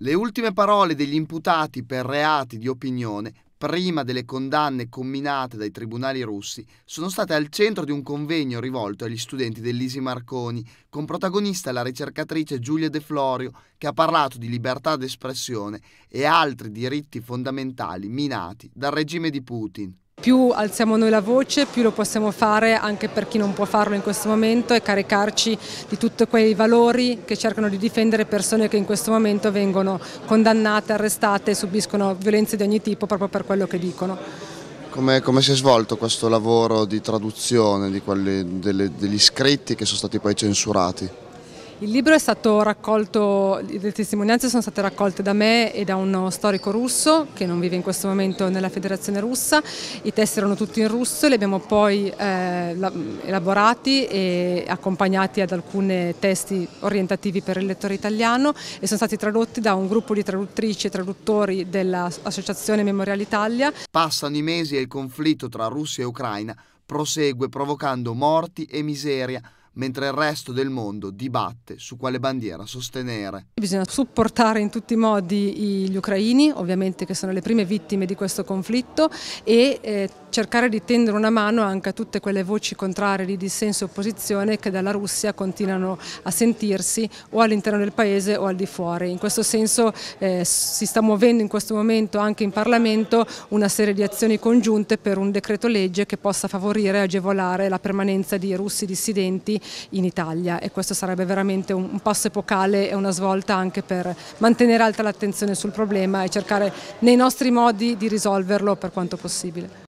Le ultime parole degli imputati per reati di opinione, prima delle condanne comminate dai tribunali russi, sono state al centro di un convegno rivolto agli studenti dell'Isi Marconi, con protagonista la ricercatrice Giulia De Florio, che ha parlato di libertà d'espressione e altri diritti fondamentali minati dal regime di Putin. Più alziamo noi la voce, più lo possiamo fare anche per chi non può farlo in questo momento e caricarci di tutti quei valori che cercano di difendere persone che in questo momento vengono condannate, arrestate e subiscono violenze di ogni tipo proprio per quello che dicono. Come, come si è svolto questo lavoro di traduzione di quelli, delle, degli scritti che sono stati poi censurati? Il libro è stato raccolto, le testimonianze sono state raccolte da me e da uno storico russo che non vive in questo momento nella federazione russa, i testi erano tutti in russo, li abbiamo poi eh, elaborati e accompagnati ad alcuni testi orientativi per il lettore italiano e sono stati tradotti da un gruppo di traduttrici e traduttori dell'Associazione Memorial Italia. Passano i mesi e il conflitto tra Russia e Ucraina prosegue provocando morti e miseria mentre il resto del mondo dibatte su quale bandiera sostenere. Bisogna supportare in tutti i modi gli ucraini, ovviamente che sono le prime vittime di questo conflitto, e eh, cercare di tendere una mano anche a tutte quelle voci contrarie di dissenso e opposizione che dalla Russia continuano a sentirsi o all'interno del paese o al di fuori. In questo senso eh, si sta muovendo in questo momento anche in Parlamento una serie di azioni congiunte per un decreto legge che possa favorire e agevolare la permanenza di russi dissidenti in Italia e questo sarebbe veramente un, passo epocale e una svolta anche per mantenere alta l'attenzione sul problema e cercare nei nostri modi di risolverlo per quanto possibile.